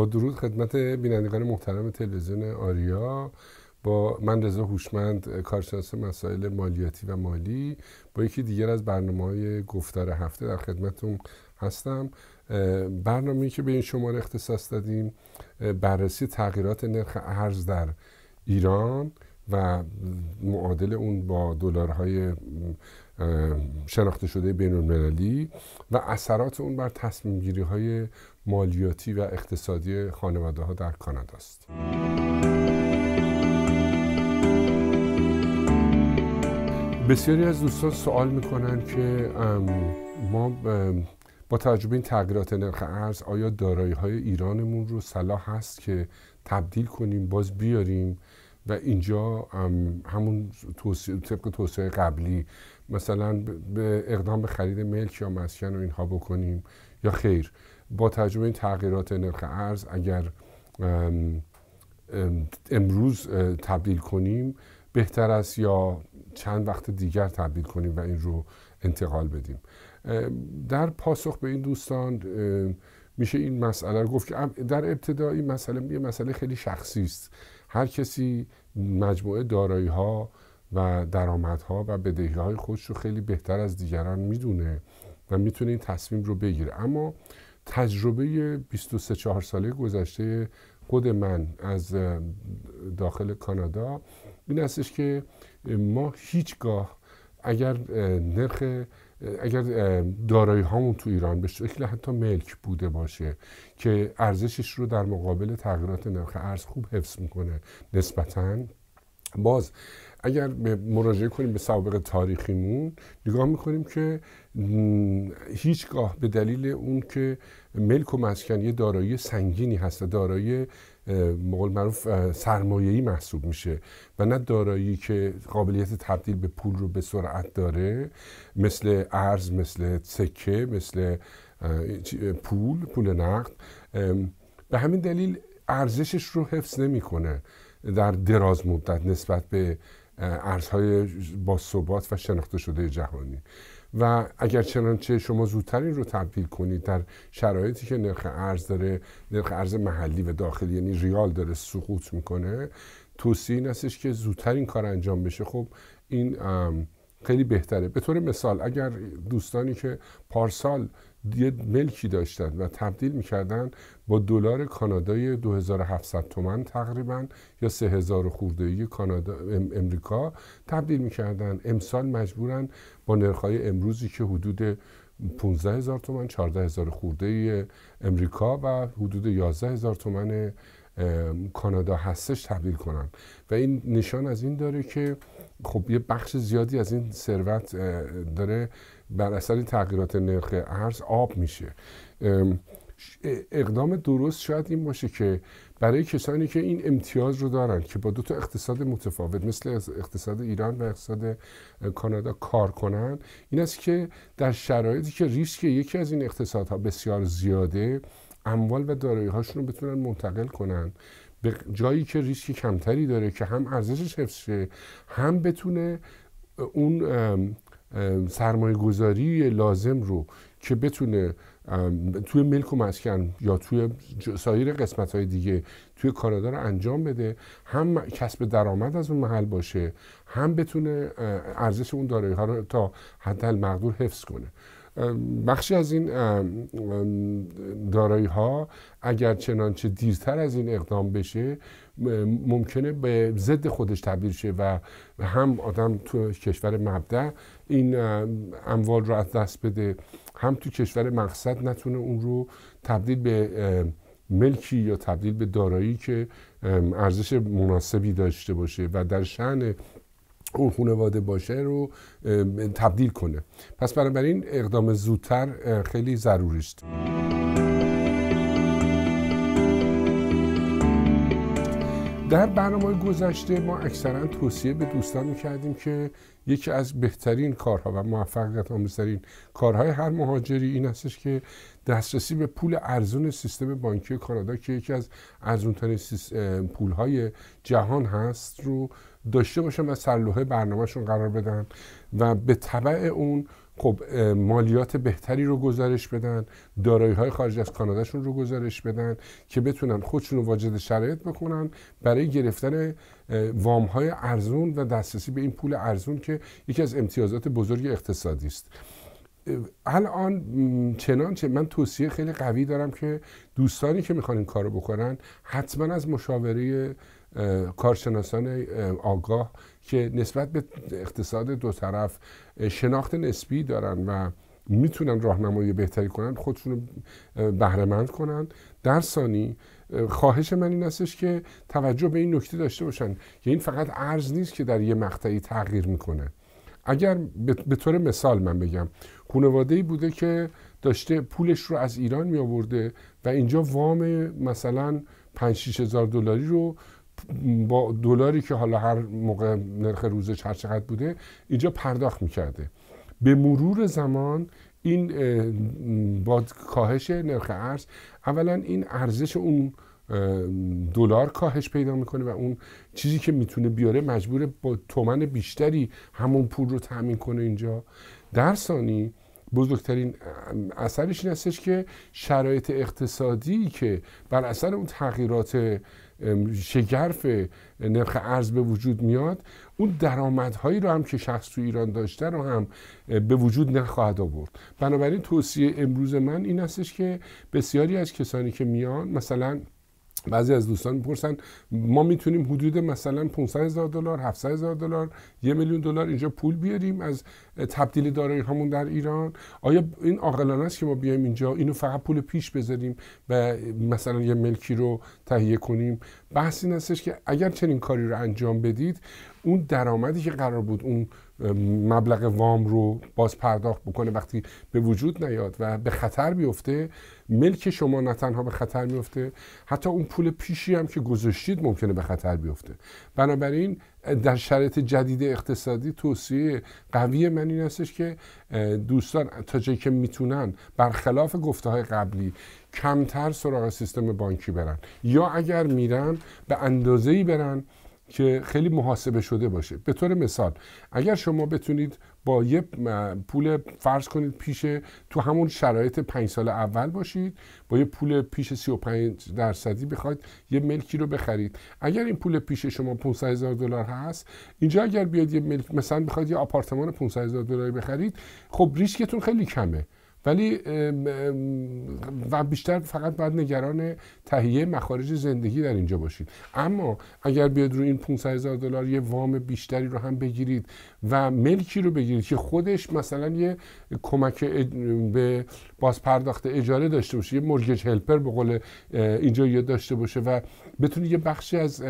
با درود خدمت بینندگان محترم تلویزیون آریا با من رضا هوشمند کارشناس مسائل مالیاتی و مالی با یکی دیگر از برنامه های گفتار هفته در خدمتتون هستم برنامه که به این شماره اختصاص دادیم بررسی تغییرات نرخ ارز در ایران و معادل اون با دلارهای شناخته شده بین المللی و اثرات اون بر تصمیم گیری های مالیاتی و اقتصادی خانواده ها در کانادا است. بسیاری از دوستان سوال میکنن که ما با تجربه این تغییرات نرخ ارز آیا دارایی های ایرانمون رو صلاح هست که تبدیل کنیم باز بیاریم و اینجا همون توصیه، طبق توسعه قبلی مثلا به اقدام به خرید ملک یا مسکن و اینها بکنیم یا خیر با تجربه این تغییرات نرخ ارز اگر امروز تبدیل کنیم بهتر است یا چند وقت دیگر تبدیل کنیم و این رو انتقال بدیم در پاسخ به این دوستان میشه این مسئله رو گفت که در ابتدایی این مسئله یه مسئله خیلی شخصی است هر کسی مجموعه دارایی ها و درآمدها و بدهی های خودش رو خیلی بهتر از دیگران میدونه و میتونه این تصمیم رو بگیره اما تجربه 23 4 ساله گذشته خود من از داخل کانادا این هستش که ما هیچگاه اگر نرخ اگر دارایی هامون تو ایران به شکل حتی ملک بوده باشه که ارزشش رو در مقابل تغییرات نرخ ارز خوب حفظ میکنه نسبتاً باز اگر به مراجعه کنیم به سوابق تاریخیمون نگاه میکنیم که هیچگاه به دلیل اون که ملک و مسکن یه دارایی سنگینی هست دارایی مقول معروف سرمایه‌ای محسوب میشه و نه دارایی که قابلیت تبدیل به پول رو به سرعت داره مثل ارز مثل سکه مثل پول پول نقد به همین دلیل ارزشش رو حفظ نمیکنه در دراز مدت نسبت به ارزهای با ثبات و شناخته شده جهانی و اگر چنانچه شما زودتر این رو تبدیل کنید در شرایطی که نرخ ارز داره نرخ ارز محلی و داخلی یعنی ریال داره سقوط میکنه توصیه این هستش که زودتر این کار انجام بشه خب این خیلی بهتره به طور مثال اگر دوستانی که پارسال یه ملکی داشتن و تبدیل میکردن با دلار کانادای 2700 تومن تقریبا یا 3000 خورده کانادا امریکا تبدیل میکردن امسال مجبورن با نرخهای امروزی که حدود 15000 تومن 14000 خورده امریکا و حدود 11000 تومن کانادا هستش تبدیل کنن و این نشان از این داره که خب یه بخش زیادی از این ثروت داره بر اثر تغییرات نرخ ارز آب میشه اقدام درست شاید این باشه که برای کسانی که این امتیاز رو دارن که با دو تا اقتصاد متفاوت مثل اقتصاد ایران و اقتصاد کانادا کار کنن این است که در شرایطی که ریسک یکی از این اقتصادها بسیار زیاده اموال و دارایی هاشون رو بتونن منتقل کنن به جایی که ریسک کمتری داره که هم ارزشش حفظ شه هم بتونه اون سرمایه گذاری لازم رو که بتونه توی ملک و مسکن یا توی سایر قسمت های دیگه توی کانادا رو انجام بده هم کسب درآمد از اون محل باشه هم بتونه ارزش اون دارایی ها رو تا حد مقدور حفظ کنه بخشی از این دارایی ها اگر چنانچه دیرتر از این اقدام بشه ممکنه به ضد خودش تبدیل شه و هم آدم تو کشور مبدع این اموال رو از دست بده هم تو کشور مقصد نتونه اون رو تبدیل به ملکی یا تبدیل به دارایی که ارزش مناسبی داشته باشه و در شعن اون خانواده باشه رو تبدیل کنه پس بنابراین اقدام زودتر خیلی ضروری است در برنامه گذشته ما اکثرا توصیه به دوستان کردیم که یکی از بهترین کارها و موفقیت آموزترین کارهای هر مهاجری این هستش که دسترسی به پول ارزون سیستم بانکی کانادا که یکی از ارزونترین پولهای جهان هست رو داشته باشن و سرلوحه برنامهشون قرار بدن و به طبع اون خب مالیات بهتری رو گزارش بدن دارایی های خارج از کاناداشون رو گزارش بدن که بتونن خودشون رو واجد شرایط بکنن برای گرفتن وام های ارزون و دسترسی به این پول ارزون که یکی از امتیازات بزرگ اقتصادی است الان چنانچه من توصیه خیلی قوی دارم که دوستانی که میخوان این کار رو بکنن حتما از مشاوره کارشناسان آگاه که نسبت به اقتصاد دو طرف شناخت نسبی دارن و میتونن راهنمایی بهتری کنن خودشون رو بهرهمند کنن در ثانی خواهش من این استش که توجه به این نکته داشته باشن که این فقط ارز نیست که در یه مقطعی تغییر میکنه اگر به طور مثال من بگم خانواده ای بوده که داشته پولش رو از ایران می و اینجا وام مثلا 5 هزار دلاری رو با دلاری که حالا هر موقع نرخ روزش هر چقدر بوده اینجا پرداخت میکرده به مرور زمان این با کاهش نرخ ارز اولا این ارزش اون دلار کاهش پیدا میکنه و اون چیزی که میتونه بیاره مجبور با تومن بیشتری همون پول رو تامین کنه اینجا در ثانی بزرگترین اثرش این که شرایط اقتصادی که بر اثر اون تغییرات شگرف نرخ ارز به وجود میاد اون درآمدهایی رو هم که شخص تو ایران داشته رو هم به وجود نخواهد آورد بنابراین توصیه امروز من این استش که بسیاری از کسانی که میان مثلا بعضی از دوستان میپرسن ما میتونیم حدود مثلا 500 هزار دلار 700 هزار دلار یه میلیون دلار اینجا پول بیاریم از تبدیل دارایی هامون در ایران آیا این عاقلانه است که ما بیایم اینجا اینو فقط پول پیش بذاریم و مثلا یه ملکی رو تهیه کنیم بحث این هستش که اگر چنین کاری رو انجام بدید اون درآمدی که قرار بود اون مبلغ وام رو باز پرداخت بکنه وقتی به وجود نیاد و به خطر بیفته ملک شما نه تنها به خطر میفته حتی اون پول پیشی هم که گذاشتید ممکنه به خطر بیفته بنابراین در شرایط جدید اقتصادی توصیه قوی من این هستش که دوستان تا جایی که میتونن برخلاف گفته های قبلی کمتر سراغ سیستم بانکی برن یا اگر میرن به اندازه برن که خیلی محاسبه شده باشه به طور مثال اگر شما بتونید با یه پول فرض کنید پیش تو همون شرایط پنج سال اول باشید با یه پول پیش 35 درصدی بخواید یه ملکی رو بخرید اگر این پول پیش شما 500 هزار دلار هست اینجا اگر بیاید یه ملک مثلا بخواید یه آپارتمان 500 هزار دلاری بخرید خب ریسکتون خیلی کمه ولی و بیشتر فقط باید نگران تهیه مخارج زندگی در اینجا باشید اما اگر بیاد رو این 500 هزار دلار یه وام بیشتری رو هم بگیرید و ملکی رو بگیرید که خودش مثلا یه کمک به بازپرداخت اجاره داشته باشه یه مورگج هلپر به قول اینجا یه داشته باشه و بتونید یه بخشی از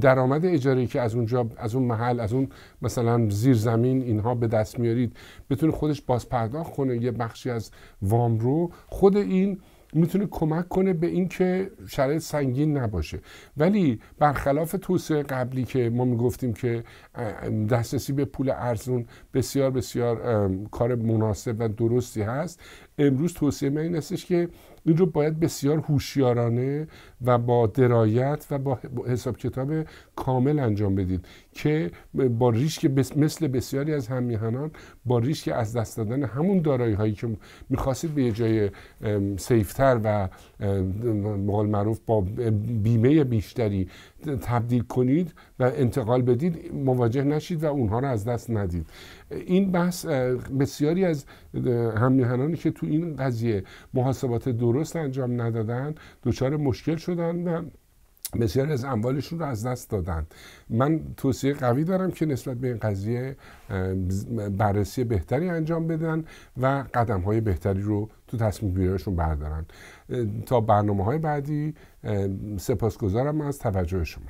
درآمد اجاره که از اونجا از اون محل از اون مثلا زمین اینها به دست میارید بتونه خودش بازپرداخت کنه یه بخشی از وام رو خود این میتونه کمک کنه به اینکه شرایط سنگین نباشه ولی برخلاف توسعه قبلی که ما میگفتیم که دسترسی به پول ارزون بسیار بسیار کار مناسب و درستی هست امروز توصیه من این هستش که این رو باید بسیار هوشیارانه و با درایت و با حساب کتاب کامل انجام بدید که با ریسک مثل بسیاری از همیهنان با ریسک از دست دادن همون دارایی هایی که میخواستید به یه جای سیفتر و مقال معروف با بیمه بیشتری تبدیل کنید و انتقال بدید مواجه نشید و اونها رو از دست ندید این بحث بسیاری از همیهنانی که تو این قضیه محاسبات درست انجام ندادن دچار مشکل شدن و بسیاری از اموالشون رو از دست دادن من توصیه قوی دارم که نسبت به این قضیه بررسی بهتری انجام بدن و قدم های بهتری رو تو تصمیم گیریشون بردارن تا برنامه های بعدی سپاسگزارم از توجه شما